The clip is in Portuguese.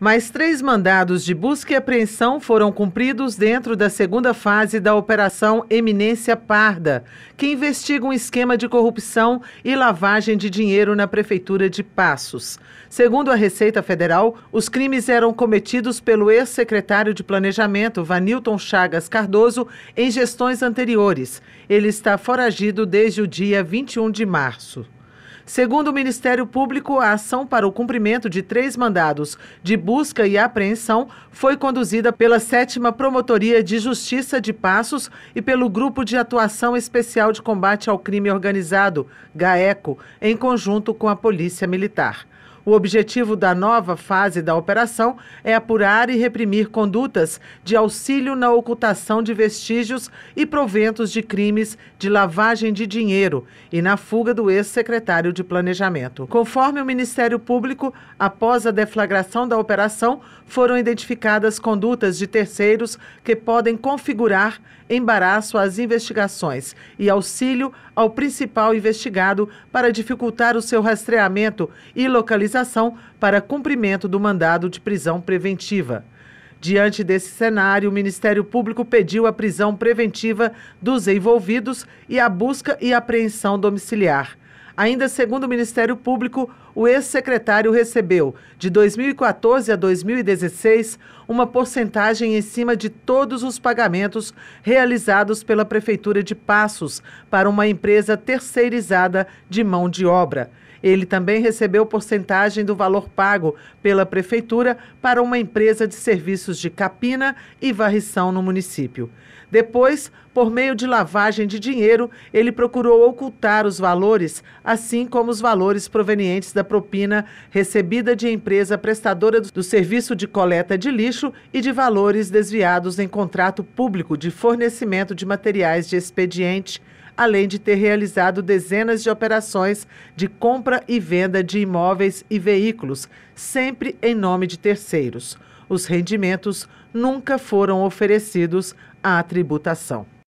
Mais três mandados de busca e apreensão foram cumpridos dentro da segunda fase da Operação Eminência Parda, que investiga um esquema de corrupção e lavagem de dinheiro na Prefeitura de Passos. Segundo a Receita Federal, os crimes eram cometidos pelo ex-secretário de Planejamento, Vanilton Chagas Cardoso, em gestões anteriores. Ele está foragido desde o dia 21 de março. Segundo o Ministério Público, a ação para o cumprimento de três mandados de busca e apreensão foi conduzida pela 7 Promotoria de Justiça de Passos e pelo Grupo de Atuação Especial de Combate ao Crime Organizado, GAECO, em conjunto com a Polícia Militar. O objetivo da nova fase da operação é apurar e reprimir condutas de auxílio na ocultação de vestígios e proventos de crimes de lavagem de dinheiro e na fuga do ex-secretário de Planejamento. Conforme o Ministério Público, após a deflagração da operação, foram identificadas condutas de terceiros que podem configurar embaraço às investigações e auxílio ao principal investigado para dificultar o seu rastreamento e localização para cumprimento do mandado de prisão preventiva. Diante desse cenário, o Ministério Público pediu a prisão preventiva dos envolvidos e a busca e apreensão domiciliar. Ainda segundo o Ministério Público, o ex-secretário recebeu, de 2014 a 2016, uma porcentagem em cima de todos os pagamentos realizados pela Prefeitura de Passos para uma empresa terceirizada de mão de obra. Ele também recebeu porcentagem do valor pago pela prefeitura para uma empresa de serviços de capina e varrição no município. Depois, por meio de lavagem de dinheiro, ele procurou ocultar os valores, assim como os valores provenientes da propina recebida de empresa prestadora do serviço de coleta de lixo e de valores desviados em contrato público de fornecimento de materiais de expediente além de ter realizado dezenas de operações de compra e venda de imóveis e veículos, sempre em nome de terceiros. Os rendimentos nunca foram oferecidos à tributação.